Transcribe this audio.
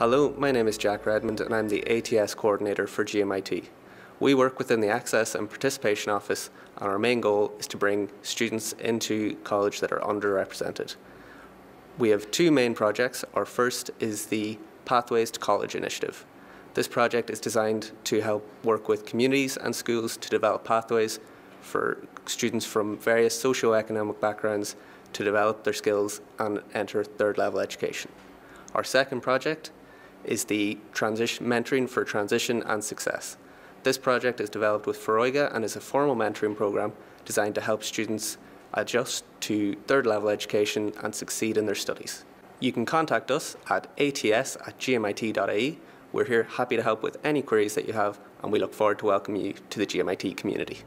Hello, my name is Jack Redmond and I'm the ATS coordinator for GMIT. We work within the Access and Participation Office and our main goal is to bring students into college that are underrepresented. We have two main projects. Our first is the Pathways to College initiative. This project is designed to help work with communities and schools to develop pathways for students from various socio-economic backgrounds to develop their skills and enter third level education. Our second project is the transition, Mentoring for Transition and Success. This project is developed with Feroiga and is a formal mentoring program designed to help students adjust to third level education and succeed in their studies. You can contact us at ats at gmit.ie. We're here happy to help with any queries that you have and we look forward to welcoming you to the GMIT community.